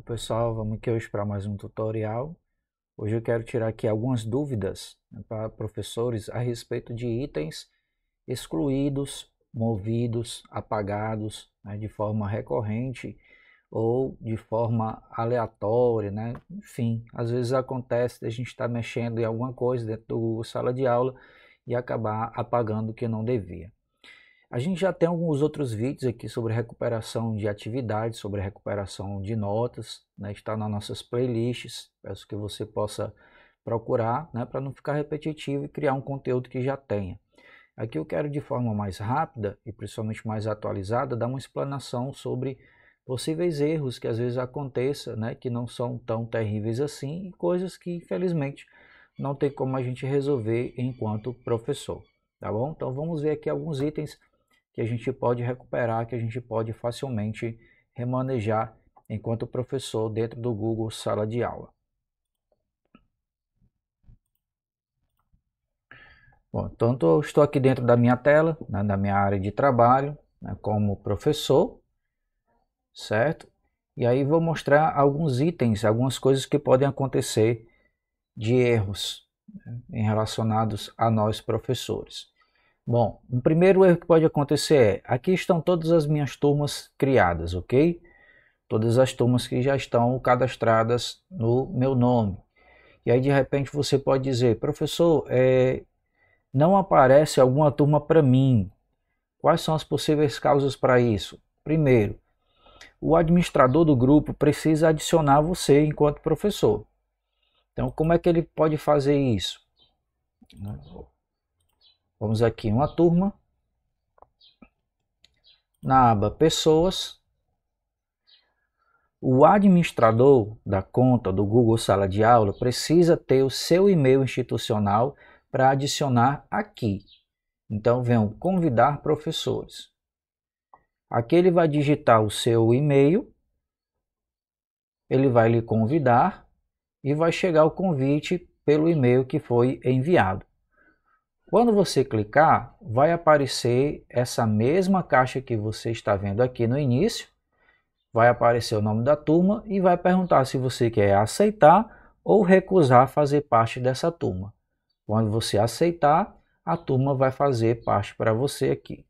pessoal, vamos aqui hoje para mais um tutorial. Hoje eu quero tirar aqui algumas dúvidas né, para professores a respeito de itens excluídos, movidos, apagados né, de forma recorrente ou de forma aleatória, né? enfim, às vezes acontece a gente estar tá mexendo em alguma coisa dentro da sala de aula e acabar apagando o que não devia. A gente já tem alguns outros vídeos aqui sobre recuperação de atividades, sobre recuperação de notas, né? está nas nossas playlists, peço que você possa procurar né? para não ficar repetitivo e criar um conteúdo que já tenha. Aqui eu quero de forma mais rápida e principalmente mais atualizada dar uma explanação sobre possíveis erros que às vezes aconteçam, né? que não são tão terríveis assim e coisas que infelizmente não tem como a gente resolver enquanto professor. Tá bom? Então vamos ver aqui alguns itens que a gente pode recuperar, que a gente pode facilmente remanejar enquanto professor dentro do Google Sala de Aula. Bom, tanto eu estou aqui dentro da minha tela, né, da minha área de trabalho, né, como professor, certo? E aí vou mostrar alguns itens, algumas coisas que podem acontecer de erros né, em relacionados a nós professores. Bom, um primeiro erro que pode acontecer é, aqui estão todas as minhas turmas criadas, ok? Todas as turmas que já estão cadastradas no meu nome. E aí de repente você pode dizer, professor, é, não aparece alguma turma para mim. Quais são as possíveis causas para isso? Primeiro, o administrador do grupo precisa adicionar você enquanto professor. Então, como é que ele pode fazer isso? Vamos aqui em uma turma. Na aba Pessoas, o administrador da conta do Google Sala de Aula precisa ter o seu e-mail institucional para adicionar aqui. Então, venham convidar professores. Aqui ele vai digitar o seu e-mail, ele vai lhe convidar e vai chegar o convite pelo e-mail que foi enviado. Quando você clicar, vai aparecer essa mesma caixa que você está vendo aqui no início. Vai aparecer o nome da turma e vai perguntar se você quer aceitar ou recusar fazer parte dessa turma. Quando você aceitar, a turma vai fazer parte para você aqui.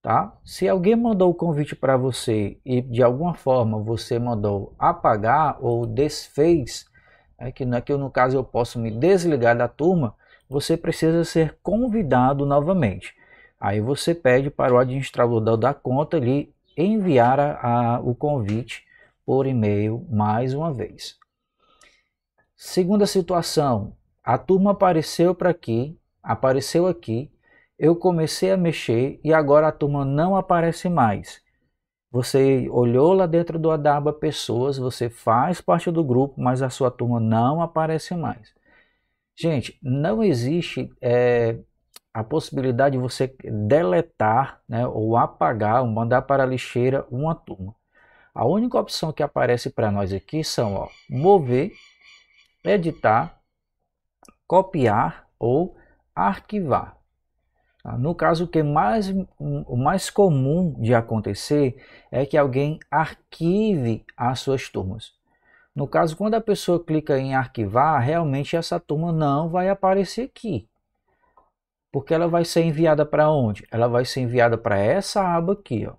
Tá? Se alguém mandou o convite para você e de alguma forma você mandou apagar ou desfez, é que, é no caso eu posso me desligar da turma, você precisa ser convidado novamente. Aí você pede para o administrador da conta lhe enviar a, a, o convite por e-mail mais uma vez. Segunda situação, a turma apareceu para aqui, apareceu aqui, eu comecei a mexer e agora a turma não aparece mais. Você olhou lá dentro do Adaba Pessoas, você faz parte do grupo, mas a sua turma não aparece mais. Gente, não existe é, a possibilidade de você deletar né, ou apagar ou mandar para a lixeira uma turma. A única opção que aparece para nós aqui são ó, mover, editar, copiar ou arquivar. Tá? No caso, o que mais, o mais comum de acontecer é que alguém arquive as suas turmas. No caso, quando a pessoa clica em arquivar, realmente essa turma não vai aparecer aqui. Porque ela vai ser enviada para onde? Ela vai ser enviada para essa aba aqui. Ó.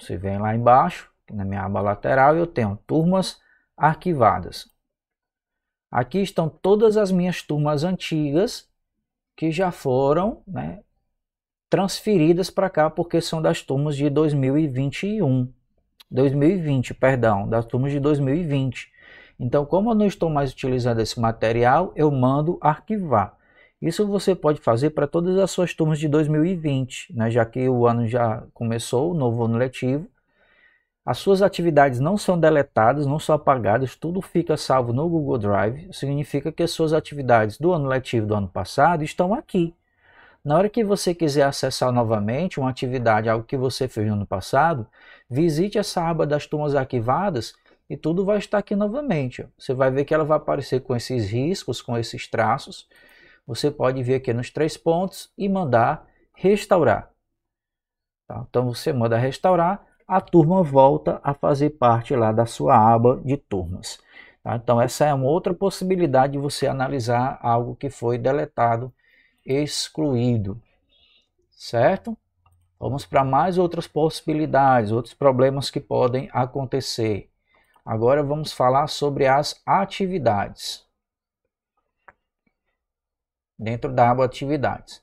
Você vem lá embaixo, na minha aba lateral, eu tenho turmas arquivadas. Aqui estão todas as minhas turmas antigas que já foram né, transferidas para cá porque são das turmas de 2021. 2020, perdão, das turmas de 2020. Então, como eu não estou mais utilizando esse material, eu mando arquivar. Isso você pode fazer para todas as suas turmas de 2020, né? já que o ano já começou, o novo ano letivo. As suas atividades não são deletadas, não são apagadas, tudo fica salvo no Google Drive. Significa que as suas atividades do ano letivo do ano passado estão aqui. Na hora que você quiser acessar novamente uma atividade, algo que você fez no ano passado, visite essa aba das turmas arquivadas e tudo vai estar aqui novamente. Você vai ver que ela vai aparecer com esses riscos, com esses traços. Você pode vir aqui nos três pontos e mandar restaurar. Tá? Então você manda restaurar, a turma volta a fazer parte lá da sua aba de turmas. Tá? Então essa é uma outra possibilidade de você analisar algo que foi deletado excluído, certo? Vamos para mais outras possibilidades, outros problemas que podem acontecer. Agora vamos falar sobre as atividades. Dentro da aba atividades.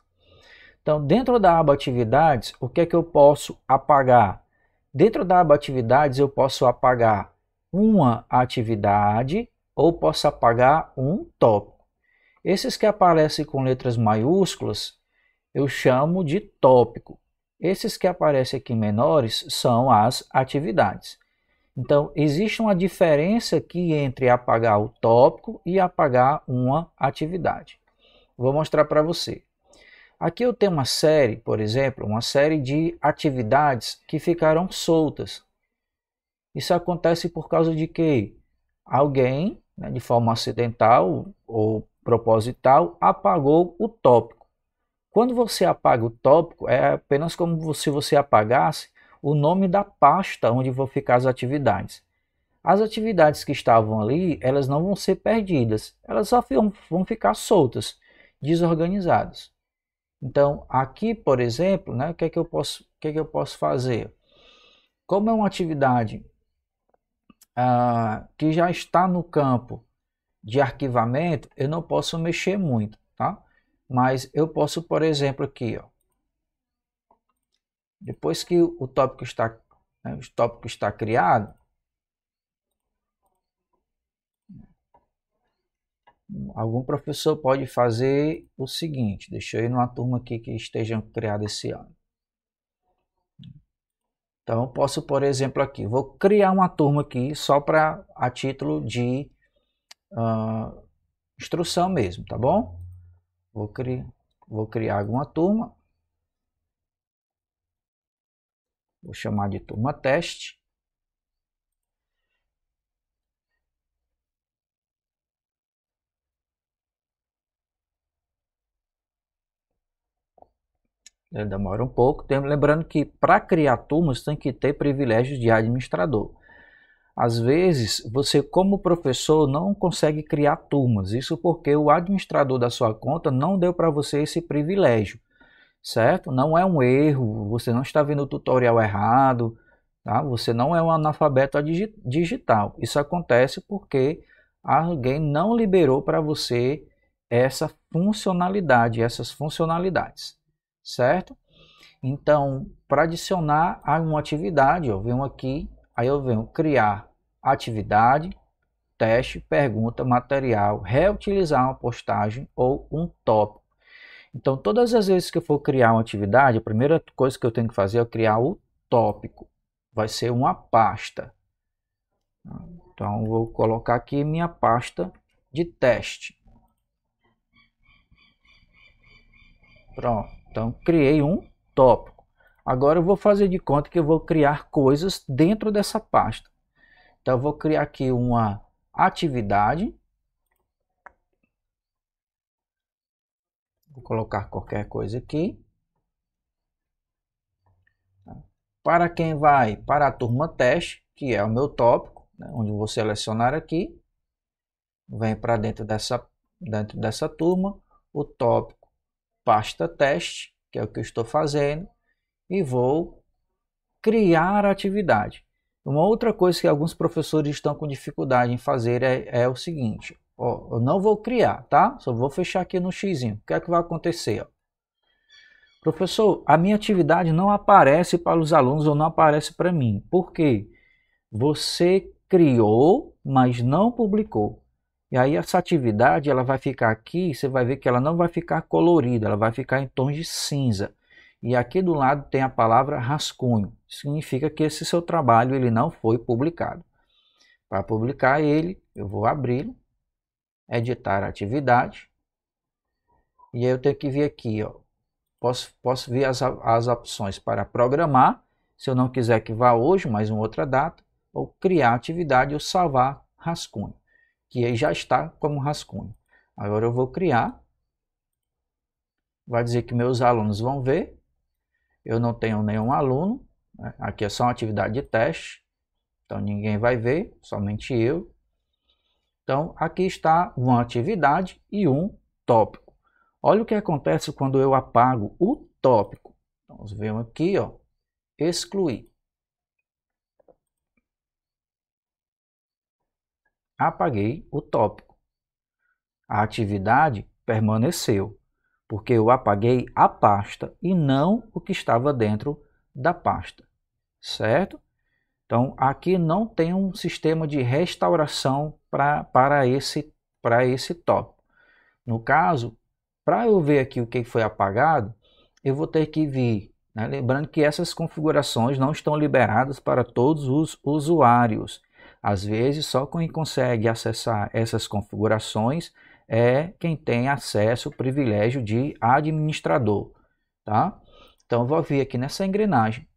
Então, dentro da aba atividades, o que é que eu posso apagar? Dentro da aba atividades, eu posso apagar uma atividade ou posso apagar um tópico. Esses que aparecem com letras maiúsculas eu chamo de tópico. Esses que aparecem aqui menores são as atividades. Então, existe uma diferença aqui entre apagar o tópico e apagar uma atividade. Vou mostrar para você. Aqui eu tenho uma série, por exemplo, uma série de atividades que ficaram soltas. Isso acontece por causa de que alguém, né, de forma acidental ou proposital, apagou o tópico. Quando você apaga o tópico, é apenas como se você apagasse o nome da pasta onde vão ficar as atividades. As atividades que estavam ali, elas não vão ser perdidas, elas só vão ficar soltas, desorganizadas. Então, aqui, por exemplo, né, o que é que eu posso, que é que eu posso fazer? Como é uma atividade ah, que já está no campo de arquivamento, eu não posso mexer muito, tá? Mas eu posso, por exemplo, aqui, ó. Depois que o tópico está, né, o tópico está criado, algum professor pode fazer o seguinte, deixa eu ir numa turma aqui que estejam criada esse ano. Então, posso, por exemplo, aqui, vou criar uma turma aqui só para a título de uh, instrução mesmo, tá bom? Vou, criar vou criar alguma turma. Vou chamar de turma teste. Né, demora um pouco. Lembrando que para criar turmas tem que ter privilégios de administrador. Às vezes, você, como professor, não consegue criar turmas, isso porque o administrador da sua conta não deu para você esse privilégio, certo? Não é um erro, você não está vendo o tutorial errado, tá? você não é um analfabeto digital. Isso acontece porque alguém não liberou para você essa funcionalidade, essas funcionalidades, certo? Então, para adicionar a uma atividade, eu venho aqui Aí eu venho criar atividade, teste, pergunta, material, reutilizar uma postagem ou um tópico. Então, todas as vezes que eu for criar uma atividade, a primeira coisa que eu tenho que fazer é criar o tópico. Vai ser uma pasta. Então, vou colocar aqui minha pasta de teste. Pronto. Então, criei um tópico. Agora eu vou fazer de conta que eu vou criar coisas dentro dessa pasta. Então eu vou criar aqui uma atividade. Vou colocar qualquer coisa aqui. Para quem vai para a turma teste, que é o meu tópico, né, onde vou selecionar aqui. Vem para dentro dessa, dentro dessa turma o tópico pasta teste, que é o que eu estou fazendo e vou criar a atividade. Uma outra coisa que alguns professores estão com dificuldade em fazer é, é o seguinte: ó, eu não vou criar, tá? Só vou fechar aqui no x. O que é que vai acontecer? Ó? Professor, a minha atividade não aparece para os alunos ou não aparece para mim. Por quê? Você criou, mas não publicou. E aí essa atividade ela vai ficar aqui, você vai ver que ela não vai ficar colorida, ela vai ficar em tons de cinza. E aqui do lado tem a palavra rascunho. Significa que esse seu trabalho ele não foi publicado. Para publicar ele, eu vou abri-lo, editar atividade. E aí eu tenho que vir aqui, ó. Posso, posso vir as, as opções para programar, se eu não quiser que vá hoje, mais uma outra data, ou criar atividade ou salvar rascunho, que aí já está como rascunho. Agora eu vou criar, vai dizer que meus alunos vão ver, eu não tenho nenhum aluno, né? aqui é só uma atividade de teste, então ninguém vai ver, somente eu. Então aqui está uma atividade e um tópico. Olha o que acontece quando eu apago o tópico. Então, Vamos ver aqui, ó, excluir. Apaguei o tópico. A atividade permaneceu porque eu apaguei a pasta e não o que estava dentro da pasta, certo? Então, aqui não tem um sistema de restauração pra, para esse, pra esse tópico. No caso, para eu ver aqui o que foi apagado, eu vou ter que vir. Né? Lembrando que essas configurações não estão liberadas para todos os usuários. Às vezes, só quem consegue acessar essas configurações é quem tem acesso, privilégio de administrador, tá? Então, vou vir aqui nessa engrenagem.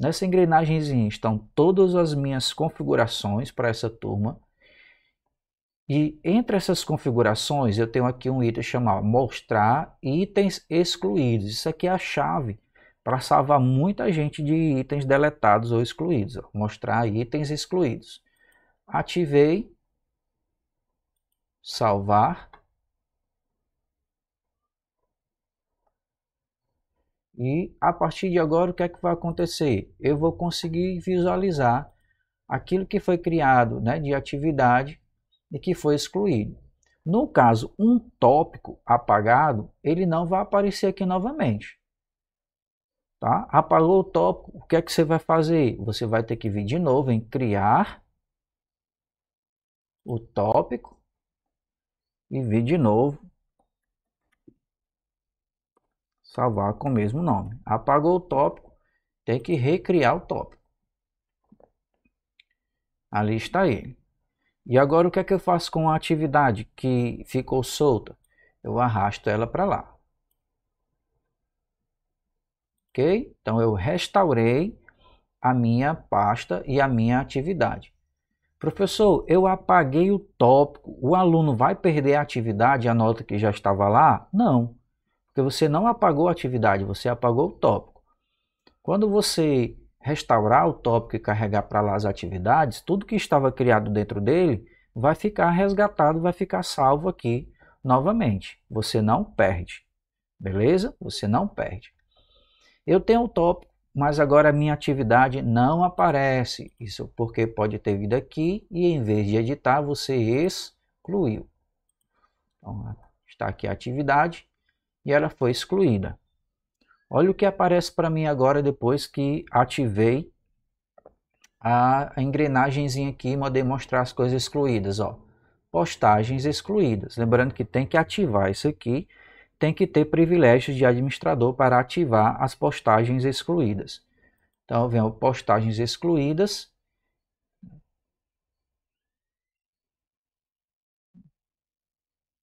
Nessa engrenagemzinha estão todas as minhas configurações para essa turma. E entre essas configurações, eu tenho aqui um item chamado mostrar itens excluídos. Isso aqui é a chave para salvar muita gente de itens deletados ou excluídos. Ó. Mostrar itens excluídos. Ativei, salvar e a partir de agora o que é que vai acontecer? Eu vou conseguir visualizar aquilo que foi criado né, de atividade e que foi excluído. No caso, um tópico apagado, ele não vai aparecer aqui novamente. Tá? Apagou o tópico, o que é que você vai fazer? Você vai ter que vir de novo em criar o tópico e vir de novo salvar com o mesmo nome. Apagou o tópico, tem que recriar o tópico. Ali está ele. E agora o que é que eu faço com a atividade que ficou solta? Eu arrasto ela para lá. Ok? Então eu restaurei a minha pasta e a minha atividade. Professor, eu apaguei o tópico, o aluno vai perder a atividade, a nota que já estava lá? Não, porque você não apagou a atividade, você apagou o tópico. Quando você restaurar o tópico e carregar para lá as atividades, tudo que estava criado dentro dele vai ficar resgatado, vai ficar salvo aqui novamente. Você não perde, beleza? Você não perde. Eu tenho o tópico, mas agora a minha atividade não aparece. Isso porque pode ter vindo aqui e em vez de editar, você excluiu. Então, está aqui a atividade e ela foi excluída. Olha o que aparece para mim agora depois que ativei a engrenagemzinha aqui para demonstrar as coisas excluídas. Ó. Postagens excluídas. Lembrando que tem que ativar isso aqui tem que ter privilégios de administrador para ativar as postagens excluídas. Então, venho postagens excluídas.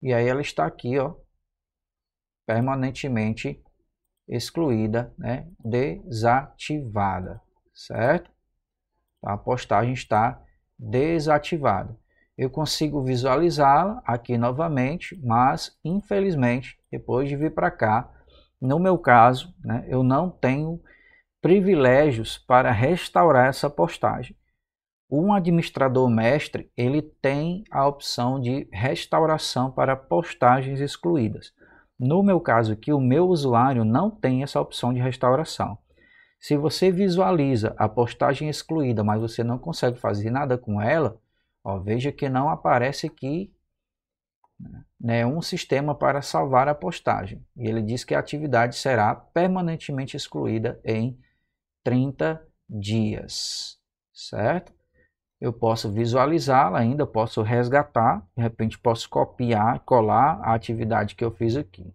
E aí ela está aqui, ó, permanentemente excluída, né, desativada, certo? Então, a postagem está desativada eu consigo visualizá-la aqui novamente, mas infelizmente, depois de vir para cá, no meu caso, né, eu não tenho privilégios para restaurar essa postagem. Um administrador mestre, ele tem a opção de restauração para postagens excluídas. No meu caso aqui, o meu usuário não tem essa opção de restauração. Se você visualiza a postagem excluída, mas você não consegue fazer nada com ela, Ó, veja que não aparece aqui né, nenhum sistema para salvar a postagem. E ele diz que a atividade será permanentemente excluída em 30 dias, certo? Eu posso visualizá-la ainda, posso resgatar, de repente posso copiar, colar a atividade que eu fiz aqui.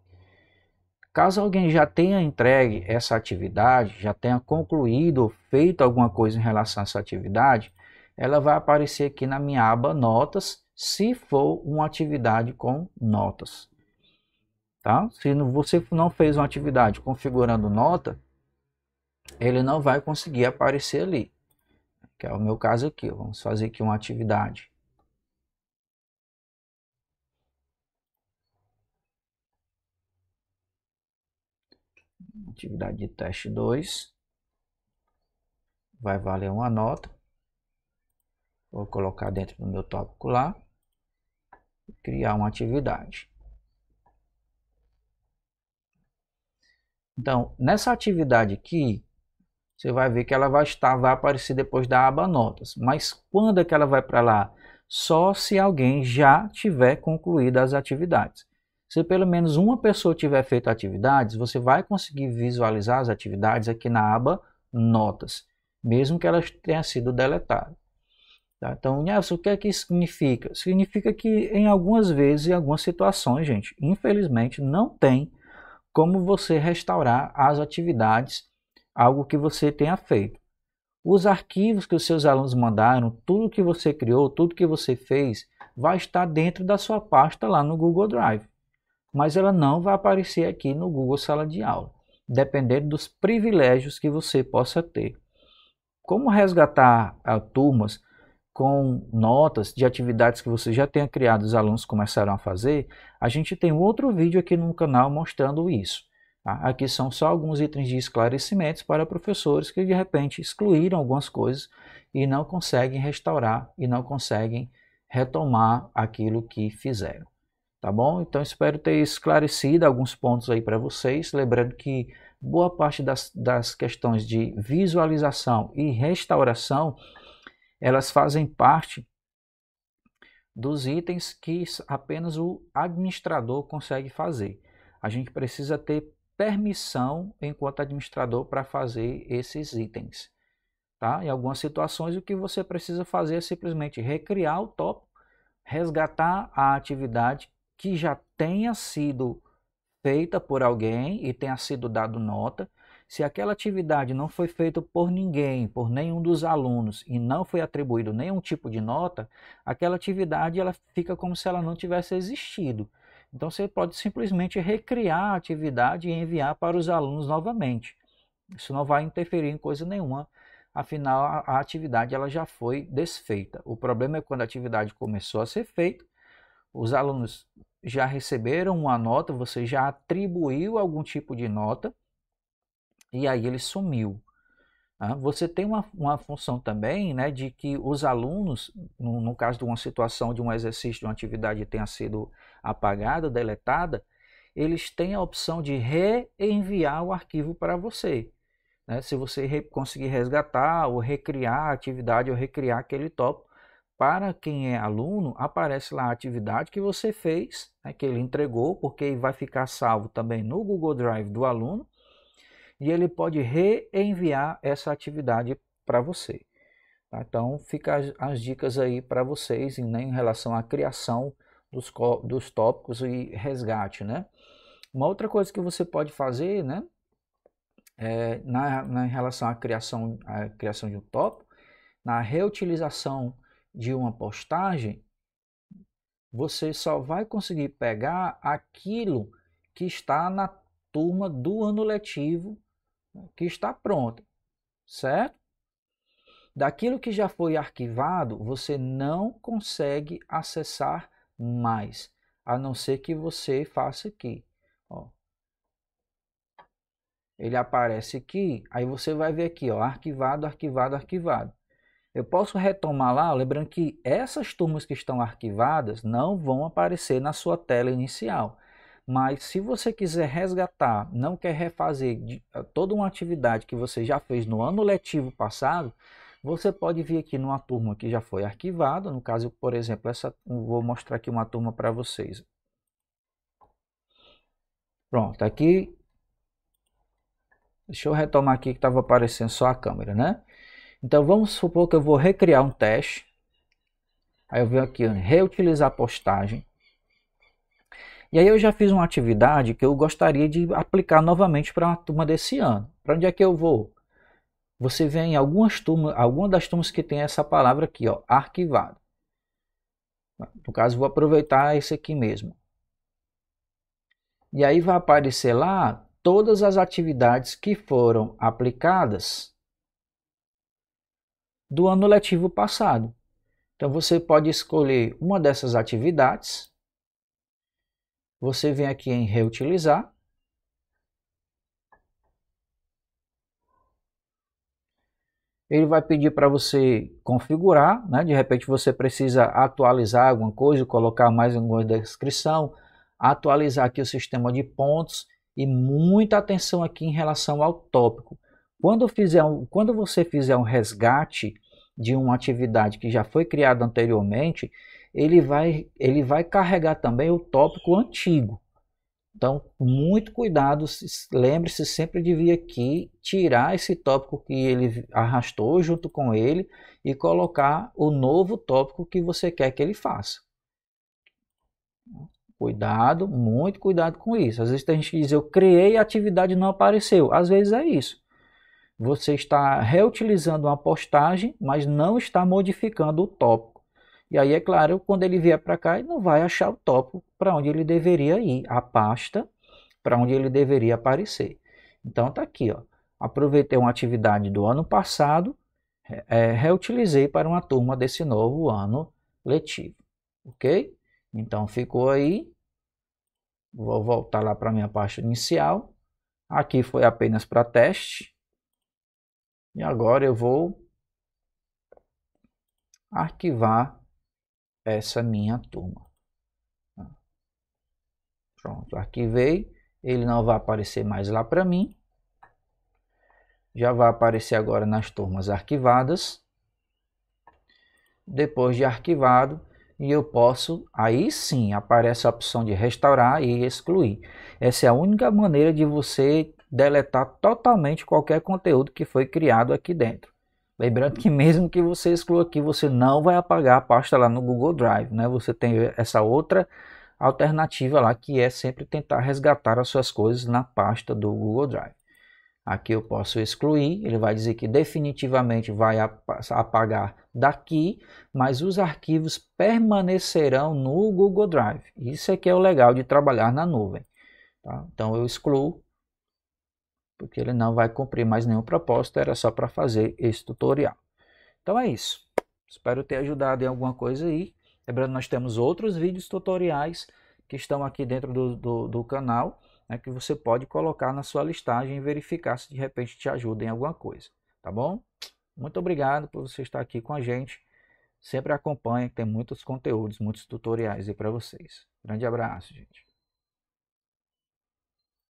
Caso alguém já tenha entregue essa atividade, já tenha concluído ou feito alguma coisa em relação a essa atividade, ela vai aparecer aqui na minha aba notas, se for uma atividade com notas. Tá? Se você não fez uma atividade configurando nota, ele não vai conseguir aparecer ali. Que é o meu caso aqui. Vamos fazer aqui uma atividade. Atividade de teste 2. Vai valer uma nota. Vou colocar dentro do meu tópico lá. Criar uma atividade. Então, nessa atividade aqui, você vai ver que ela vai estar, vai aparecer depois da aba notas. Mas quando é que ela vai para lá? Só se alguém já tiver concluído as atividades. Se pelo menos uma pessoa tiver feito atividades, você vai conseguir visualizar as atividades aqui na aba notas, mesmo que elas tenham sido deletadas. Tá? Então, Nelson, ah, o que é que isso significa? Significa que em algumas vezes, em algumas situações, gente, infelizmente não tem como você restaurar as atividades, algo que você tenha feito. Os arquivos que os seus alunos mandaram, tudo que você criou, tudo que você fez, vai estar dentro da sua pasta lá no Google Drive. Mas ela não vai aparecer aqui no Google Sala de Aula, dependendo dos privilégios que você possa ter. Como resgatar uh, turmas com notas de atividades que você já tenha criado, os alunos começaram a fazer, a gente tem um outro vídeo aqui no canal mostrando isso. Tá? Aqui são só alguns itens de esclarecimentos para professores que de repente excluíram algumas coisas e não conseguem restaurar e não conseguem retomar aquilo que fizeram. Tá bom? Então espero ter esclarecido alguns pontos aí para vocês. Lembrando que boa parte das, das questões de visualização e restauração elas fazem parte dos itens que apenas o administrador consegue fazer. A gente precisa ter permissão enquanto administrador para fazer esses itens. Tá? Em algumas situações, o que você precisa fazer é simplesmente recriar o tópico, resgatar a atividade que já tenha sido feita por alguém e tenha sido dado nota, se aquela atividade não foi feita por ninguém, por nenhum dos alunos e não foi atribuído nenhum tipo de nota, aquela atividade ela fica como se ela não tivesse existido. Então você pode simplesmente recriar a atividade e enviar para os alunos novamente. Isso não vai interferir em coisa nenhuma, afinal a, atividade ela já foi desfeita. O problema é quando a atividade começou a ser feita, os alunos já receberam uma nota, você já atribuiu algum tipo de nota e aí ele sumiu. Ah, você tem uma, uma função também né, de que os alunos, no, no, caso de uma situação de um exercício, de uma atividade tenha sido apagada, deletada, eles têm a opção de reenviar o arquivo para você. Né? Se você re conseguir resgatar ou recriar a atividade ou recriar aquele tópico, para quem é aluno, aparece lá a atividade que você fez, né, que ele entregou, porque vai ficar salvo também no Google Drive do aluno, e ele pode reenviar essa atividade para você. Tá? Então, fica as, as dicas aí para vocês em, né, em relação à criação dos, dos tópicos e resgate, né? Uma outra coisa que você pode fazer, né, é, na, na em relação à criação, à criação de um tópico, na reutilização de uma postagem, você só vai conseguir pegar aquilo que está na turma do ano letivo que está pronta, certo? Daquilo que já foi arquivado, você não consegue acessar mais, a não ser que você faça aqui. Ó. Ele aparece aqui, aí você vai ver aqui, ó, arquivado, arquivado, arquivado. Eu posso retomar lá, lembrando que essas turmas que estão arquivadas não vão aparecer na sua tela inicial. Mas se você quiser resgatar, não quer refazer de, eh, toda uma atividade que você já fez no ano letivo passado, você pode vir aqui numa turma que já foi arquivada. No caso, por exemplo, essa, vou mostrar aqui uma turma para vocês. Pronto, aqui. Deixa eu retomar aqui que estava aparecendo só a câmera, né? Então vamos supor que eu vou recriar um teste. Aí eu venho aqui, reutilizar a postagem. E aí eu já fiz uma atividade que eu gostaria de aplicar novamente para uma turma desse ano. Para onde é que eu vou? Você vê em algumas turmas, alguma das turmas que tem essa palavra aqui, ó, arquivado. No caso, vou aproveitar esse aqui mesmo. E aí vai aparecer lá todas as atividades que foram aplicadas do ano letivo passado. Então você pode escolher uma dessas atividades você vem aqui em reutilizar. Ele vai pedir para você configurar, né? De repente você precisa atualizar alguma coisa, colocar mais alguma descrição, atualizar aqui o sistema de pontos e muita atenção aqui em relação ao tópico. Quando, fizer um, quando você fizer um resgate de uma atividade que já foi criada anteriormente, ele vai, ele vai carregar também o tópico antigo. Então, muito cuidado, lembre-se sempre de vir aqui, tirar esse tópico que ele arrastou junto com ele e colocar o novo tópico que você quer que ele faça. Cuidado, muito cuidado com isso. Às vezes a gente diz, eu criei a atividade não apareceu. Às vezes é isso. Você está reutilizando uma postagem, mas não está modificando o tópico. E aí, é claro, quando ele vier para cá, ele não vai achar o topo para onde ele deveria ir, a pasta para onde ele deveria aparecer. Então, está aqui. Ó. Aproveitei uma atividade do ano passado, é, reutilizei para uma turma desse novo ano letivo. Ok? Então, ficou aí. Vou voltar lá para a minha pasta inicial. Aqui foi apenas para teste. E agora eu vou arquivar essa minha turma. Ah. Pronto, arquivei. Ele não vai aparecer mais lá para mim. Já vai aparecer agora nas turmas arquivadas. Depois de arquivado, e eu posso, aí sim, aparece a opção de restaurar e excluir. Essa é a única maneira de você deletar totalmente qualquer conteúdo que foi criado aqui dentro. Lembrando que mesmo que você exclua aqui, você não vai apagar a pasta lá no Google Drive, né? Você tem essa outra alternativa lá que é sempre tentar resgatar as suas coisas na pasta do Google Drive. Aqui eu posso excluir, ele vai dizer que definitivamente vai apagar daqui, mas os arquivos permanecerão no Google Drive. Isso é que é o legal de trabalhar na nuvem. Tá? Então eu excluo porque ele não vai cumprir mais nenhum propósito, era só para fazer esse tutorial. Então é isso. Espero ter ajudado em alguma coisa aí. Lembrando, nós temos outros vídeos tutoriais que estão aqui dentro do, do, do canal, né, que você pode colocar na sua listagem e verificar se de repente te ajuda em alguma coisa, tá bom? Muito obrigado por você estar aqui com a gente. Sempre acompanha, tem muitos conteúdos, muitos tutoriais aí para vocês. Grande abraço, gente.